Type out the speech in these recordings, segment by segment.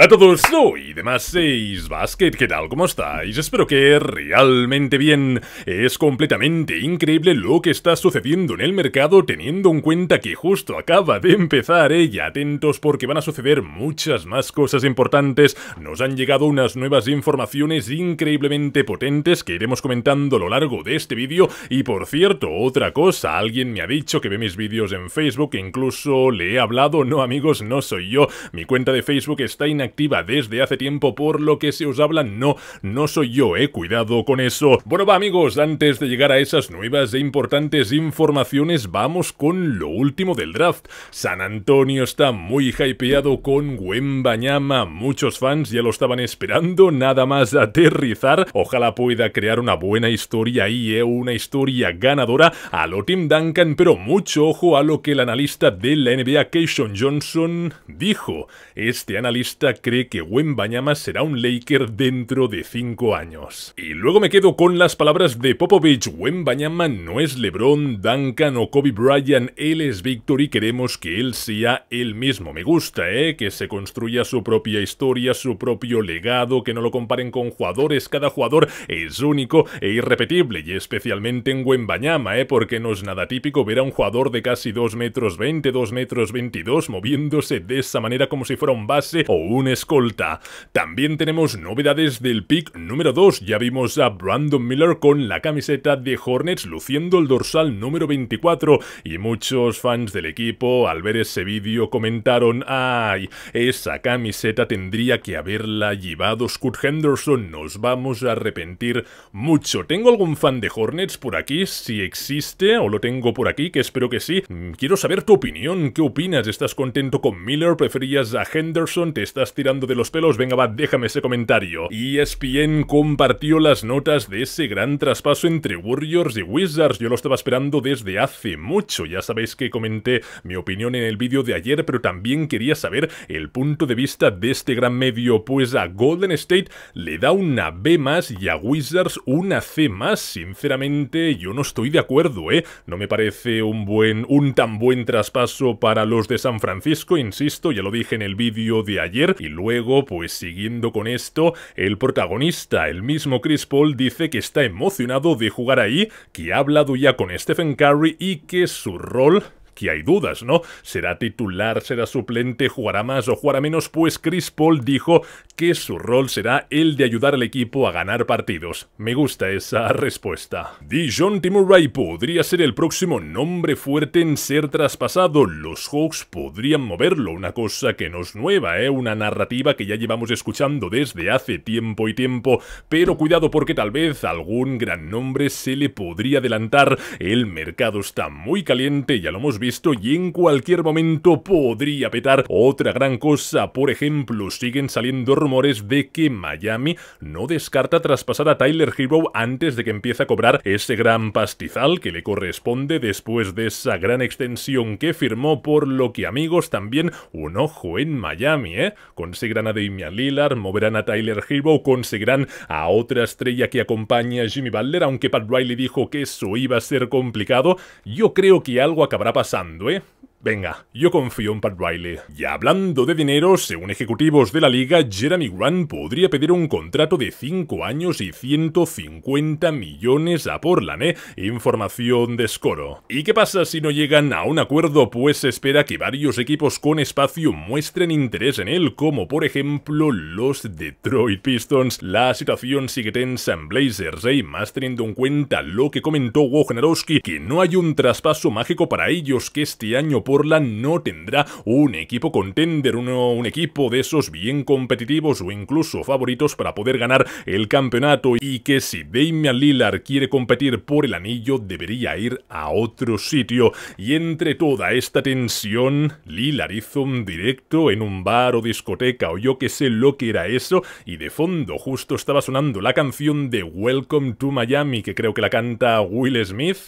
Hola a todos, soy demás 6 Basket, ¿qué tal? ¿Cómo estáis? Espero que realmente bien. Es completamente increíble lo que está sucediendo en el mercado teniendo en cuenta que justo acaba de empezar, ella. ¿eh? atentos porque van a suceder muchas más cosas importantes. Nos han llegado unas nuevas informaciones increíblemente potentes que iremos comentando a lo largo de este vídeo. Y por cierto, otra cosa, alguien me ha dicho que ve mis vídeos en Facebook, incluso le he hablado, no amigos, no soy yo. Mi cuenta de Facebook está inactiva activa desde hace tiempo, por lo que se os habla, no, no soy yo, he eh, cuidado con eso. Bueno va amigos, antes de llegar a esas nuevas e importantes informaciones, vamos con lo último del draft. San Antonio está muy hypeado con Wembañama, muchos fans ya lo estaban esperando, nada más aterrizar, ojalá pueda crear una buena historia y eh, una historia ganadora a lo Tim Duncan, pero mucho ojo a lo que el analista de la NBA, Keishon Johnson, dijo. Este analista cree que Wembanyama será un Laker dentro de 5 años. Y luego me quedo con las palabras de Popovich, Wembanyama no es LeBron, Duncan o Kobe Bryant, él es Victor y queremos que él sea él mismo. Me gusta, ¿eh? Que se construya su propia historia, su propio legado, que no lo comparen con jugadores, cada jugador es único e irrepetible y especialmente en Wembanyama, ¿eh? Porque no es nada típico ver a un jugador de casi 2 metros 20, 2 metros 22 moviéndose de esa manera como si fuera un base o un escolta. También tenemos novedades del pick número 2, ya vimos a Brandon Miller con la camiseta de Hornets luciendo el dorsal número 24 y muchos fans del equipo al ver ese vídeo comentaron ¡Ay! Esa camiseta tendría que haberla llevado Scott Henderson, nos vamos a arrepentir mucho. ¿Tengo algún fan de Hornets por aquí? Si existe o lo tengo por aquí, que espero que sí. Mm, quiero saber tu opinión, ¿qué opinas? ¿Estás contento con Miller? ¿Preferías a Henderson? ¿Te estás tirando de los pelos, venga va, déjame ese comentario. ESPN compartió las notas de ese gran traspaso entre Warriors y Wizards, yo lo estaba esperando desde hace mucho, ya sabéis que comenté mi opinión en el vídeo de ayer, pero también quería saber el punto de vista de este gran medio, pues a Golden State le da una B más y a Wizards una C más, sinceramente yo no estoy de acuerdo, ¿eh? No me parece un buen, un tan buen traspaso para los de San Francisco, insisto, ya lo dije en el vídeo de ayer, y luego, pues siguiendo con esto, el protagonista, el mismo Chris Paul, dice que está emocionado de jugar ahí, que ha hablado ya con Stephen Curry y que su rol aquí hay dudas, ¿no? ¿Será titular, será suplente, jugará más o jugará menos? Pues Chris Paul dijo que su rol será el de ayudar al equipo a ganar partidos. Me gusta esa respuesta. Dijon Timuray podría ser el próximo nombre fuerte en ser traspasado. Los Hawks podrían moverlo, una cosa que no es nueva, ¿eh? Una narrativa que ya llevamos escuchando desde hace tiempo y tiempo, pero cuidado porque tal vez algún gran nombre se le podría adelantar. El mercado está muy caliente, ya lo hemos visto esto y en cualquier momento podría petar. Otra gran cosa, por ejemplo, siguen saliendo rumores de que Miami no descarta traspasar a Tyler Hero antes de que empiece a cobrar ese gran pastizal que le corresponde después de esa gran extensión que firmó, por lo que amigos también un ojo en Miami, ¿eh? Conseguirán a Damian Lillard, moverán a Tyler Hero, conseguirán a otra estrella que acompaña a Jimmy Butler, aunque Pat Riley dijo que eso iba a ser complicado, yo creo que algo acabará pasando Sandway Venga, yo confío en Pat Riley. Y hablando de dinero, según ejecutivos de la liga, Jeremy Grant podría pedir un contrato de 5 años y 150 millones a Portland, ¿eh? Información de escoro. ¿Y qué pasa si no llegan a un acuerdo? Pues se espera que varios equipos con espacio muestren interés en él, como por ejemplo los Detroit Pistons. La situación sigue tensa en Blazers, ¿eh? Más teniendo en cuenta lo que comentó Wojnarowski, que no hay un traspaso mágico para ellos, que este año la no tendrá un equipo contender, uno, un equipo de esos bien competitivos o incluso favoritos para poder ganar el campeonato y que si Damian Lillard quiere competir por el anillo debería ir a otro sitio. Y entre toda esta tensión, Lillard hizo un directo en un bar o discoteca o yo que sé lo que era eso y de fondo justo estaba sonando la canción de Welcome to Miami que creo que la canta Will Smith.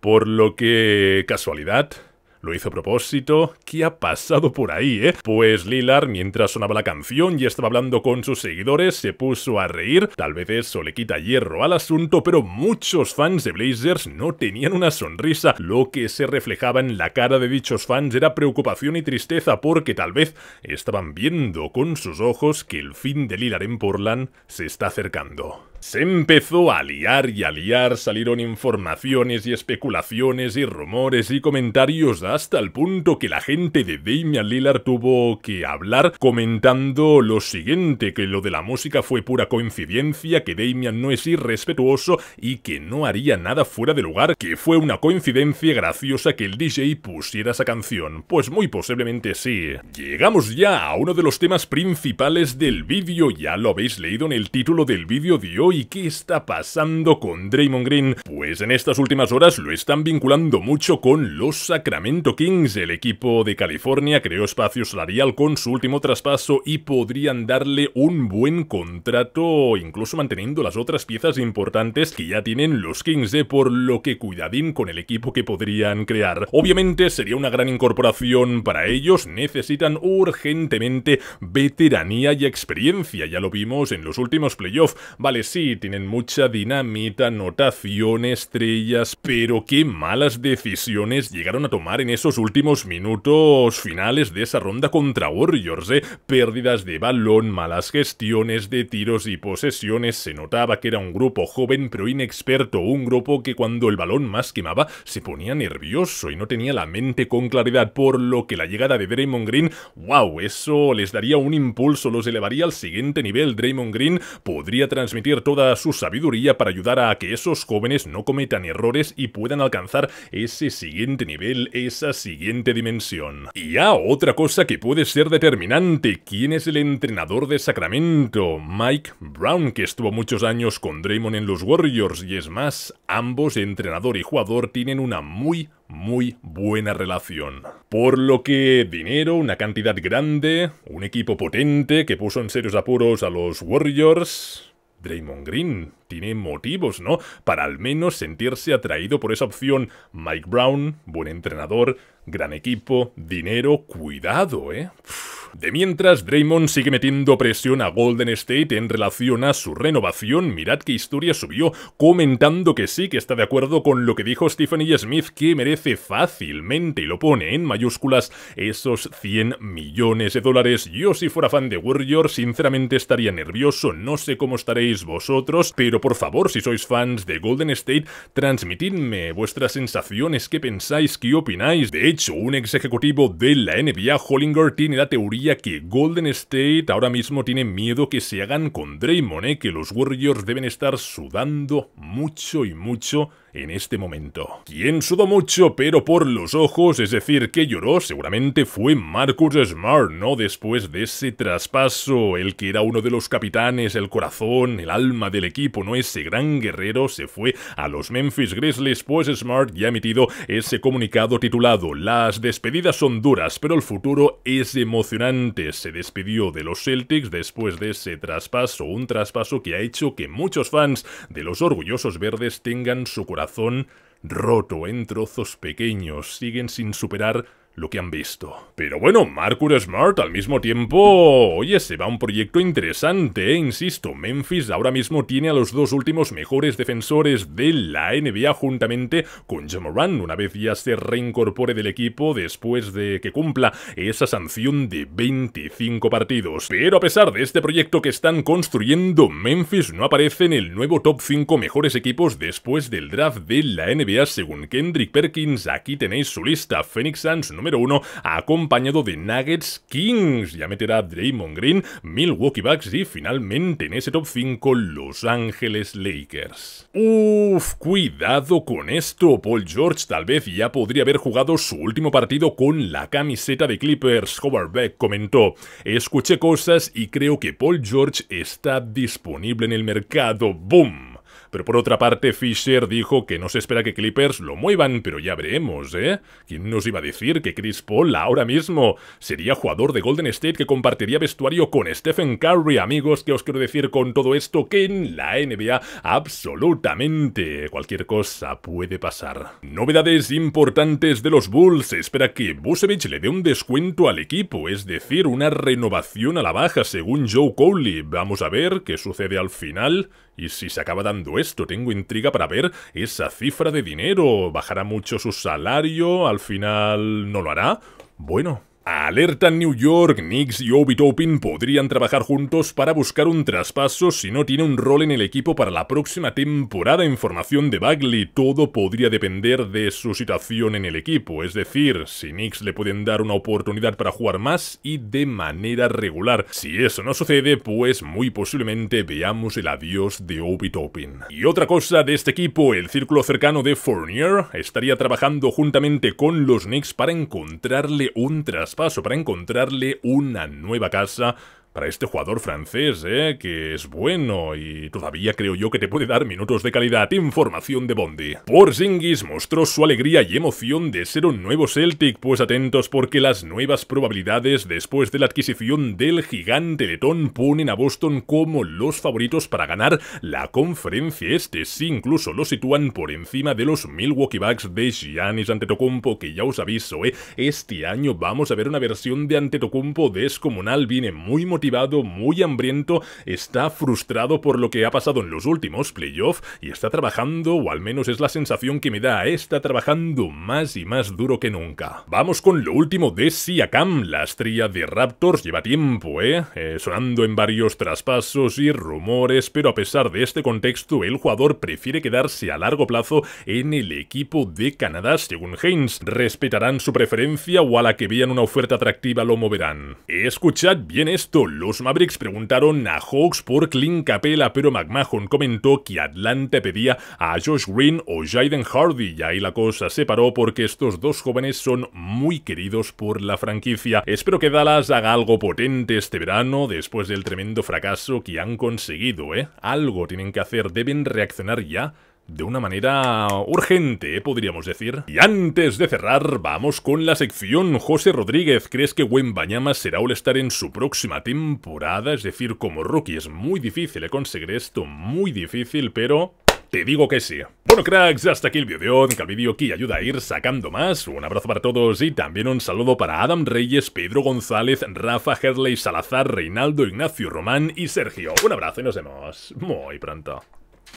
Por lo que, casualidad, ¿Lo hizo a propósito? ¿Qué ha pasado por ahí, eh? Pues Lilar, mientras sonaba la canción y estaba hablando con sus seguidores, se puso a reír. Tal vez eso le quita hierro al asunto, pero muchos fans de Blazers no tenían una sonrisa. Lo que se reflejaba en la cara de dichos fans era preocupación y tristeza porque tal vez estaban viendo con sus ojos que el fin de Lilar en Portland se está acercando. Se empezó a liar y a liar, salieron informaciones y especulaciones y rumores y comentarios hasta el punto que la gente de Damian Lillard tuvo que hablar comentando lo siguiente, que lo de la música fue pura coincidencia, que Damian no es irrespetuoso y que no haría nada fuera de lugar, que fue una coincidencia graciosa que el DJ pusiera esa canción. Pues muy posiblemente sí. Llegamos ya a uno de los temas principales del vídeo, ya lo habéis leído en el título del vídeo de hoy y qué está pasando con Draymond Green. Pues en estas últimas horas lo están vinculando mucho con los Sacramento Kings. El equipo de California creó espacio salarial con su último traspaso y podrían darle un buen contrato, incluso manteniendo las otras piezas importantes que ya tienen los Kings, de por lo que cuidadín con el equipo que podrían crear. Obviamente sería una gran incorporación para ellos, necesitan urgentemente veteranía y experiencia, ya lo vimos en los últimos playoffs. Vale, sí sí, tienen mucha dinamita, notación, estrellas, pero qué malas decisiones llegaron a tomar en esos últimos minutos finales de esa ronda contra Warriors, ¿eh? Pérdidas de balón, malas gestiones de tiros y posesiones, se notaba que era un grupo joven pero inexperto, un grupo que cuando el balón más quemaba se ponía nervioso y no tenía la mente con claridad, por lo que la llegada de Draymond Green, wow, eso les daría un impulso, los elevaría al siguiente nivel, Draymond Green podría transmitir toda su sabiduría para ayudar a que esos jóvenes no cometan errores y puedan alcanzar ese siguiente nivel, esa siguiente dimensión. Y ya, otra cosa que puede ser determinante, ¿quién es el entrenador de Sacramento? Mike Brown, que estuvo muchos años con Draymond en los Warriors, y es más, ambos entrenador y jugador tienen una muy muy buena relación. Por lo que dinero, una cantidad grande, un equipo potente que puso en serios apuros a los Warriors, Draymond Green tiene motivos, ¿no? Para al menos sentirse atraído por esa opción. Mike Brown, buen entrenador, gran equipo, dinero, cuidado, ¿eh? De mientras, Draymond sigue metiendo presión a Golden State en relación a su renovación. Mirad qué historia subió comentando que sí, que está de acuerdo con lo que dijo Stephanie Smith, que merece fácilmente, y lo pone en mayúsculas, esos 100 millones de dólares. Yo si fuera fan de Warrior, sinceramente estaría nervioso, no sé cómo estaréis vosotros, pero por favor, si sois fans de Golden State, transmitidme vuestras sensaciones, qué pensáis, qué opináis. De hecho, un ex ejecutivo de la NBA, Hollinger, tiene la teoría que Golden State ahora mismo tiene miedo que se hagan con Draymond, ¿eh? que los Warriors deben estar sudando mucho y mucho en este momento. Quien sudó mucho pero por los ojos, es decir, que lloró, seguramente fue Marcus Smart, ¿no? Después de ese traspaso, el que era uno de los capitanes, el corazón, el alma del equipo, ¿no? Ese gran guerrero se fue a los Memphis Grizzlies, pues Smart ya ha emitido ese comunicado titulado Las despedidas son duras, pero el futuro es emocionante. Se despidió de los Celtics después de ese traspaso, un traspaso que ha hecho que muchos fans de los orgullosos verdes tengan su corazón roto en trozos pequeños siguen sin superar lo que han visto. Pero bueno, Marcus Smart al mismo tiempo... Oye, se va un proyecto interesante, insisto. Memphis ahora mismo tiene a los dos últimos mejores defensores de la NBA juntamente con Jamoran. Una vez ya se reincorpore del equipo después de que cumpla esa sanción de 25 partidos. Pero a pesar de este proyecto que están construyendo, Memphis no aparece en el nuevo top 5 mejores equipos después del draft de la NBA según Kendrick Perkins. Aquí tenéis su lista. Phoenix Suns uno, acompañado de Nuggets Kings. Ya meterá Draymond Green, Milwaukee Bucks y finalmente en ese top 5 Los Angeles Lakers. Uff, cuidado con esto. Paul George tal vez ya podría haber jugado su último partido con la camiseta de Clippers. Howard Beck comentó, escuché cosas y creo que Paul George está disponible en el mercado. ¡Boom! Pero por otra parte, Fisher dijo que no se espera que Clippers lo muevan, pero ya veremos, ¿eh? ¿Quién nos iba a decir que Chris Paul ahora mismo sería jugador de Golden State que compartiría vestuario con Stephen Curry? Amigos, ¿qué os quiero decir con todo esto? Que en la NBA absolutamente cualquier cosa puede pasar. Novedades importantes de los Bulls. Se espera que Busevich le dé un descuento al equipo, es decir, una renovación a la baja según Joe Cowley. Vamos a ver qué sucede al final. Y si se acaba dando esto, tengo intriga para ver esa cifra de dinero. ¿Bajará mucho su salario? ¿Al final no lo hará? Bueno, Alerta New York, Knicks y Obi Topin podrían trabajar juntos para buscar un traspaso si no tiene un rol en el equipo para la próxima temporada en formación de Bagley. Todo podría depender de su situación en el equipo, es decir, si Knicks le pueden dar una oportunidad para jugar más y de manera regular. Si eso no sucede, pues muy posiblemente veamos el adiós de Obi Topin. Y otra cosa de este equipo, el círculo cercano de Fournier estaría trabajando juntamente con los Knicks para encontrarle un traspaso paso para encontrarle una nueva casa para este jugador francés, ¿eh? que es bueno y todavía creo yo que te puede dar minutos de calidad. Información de Bondi. Porzingis mostró su alegría y emoción de ser un nuevo Celtic, pues atentos porque las nuevas probabilidades después de la adquisición del gigante letón ponen a Boston como los favoritos para ganar la conferencia este, si incluso lo sitúan por encima de los Milwaukee Bucks de Giannis Antetokounmpo, que ya os aviso, ¿eh? este año vamos a ver una versión de Antetokounmpo descomunal, viene muy motivado muy hambriento, está frustrado por lo que ha pasado en los últimos playoffs y está trabajando, o al menos es la sensación que me da, está trabajando más y más duro que nunca. Vamos con lo último de Siakam, la estrella de Raptors, lleva tiempo, ¿eh? eh sonando en varios traspasos y rumores, pero a pesar de este contexto, el jugador prefiere quedarse a largo plazo en el equipo de Canadá, según Haynes. Respetarán su preferencia o a la que vean una oferta atractiva lo moverán. Escuchad bien esto, los Mavericks preguntaron a Hawks por Clint Capela, pero McMahon comentó que Atlanta pedía a Josh Green o Jaden Hardy, y ahí la cosa se paró porque estos dos jóvenes son muy queridos por la franquicia. Espero que Dallas haga algo potente este verano después del tremendo fracaso que han conseguido, ¿eh? Algo tienen que hacer, deben reaccionar ya de una manera urgente, podríamos decir. Y antes de cerrar, vamos con la sección José Rodríguez. ¿Crees que Gwen Bañama será All-Star en su próxima temporada? Es decir, como rookie es muy difícil conseguir esto, muy difícil, pero... Te digo que sí. Bueno cracks, hasta aquí el vídeo de hoy, que el vídeo aquí ayuda a ir sacando más. Un abrazo para todos y también un saludo para Adam Reyes, Pedro González, Rafa Herley, Salazar, Reinaldo, Ignacio Román y Sergio. Un abrazo y nos vemos muy pronto.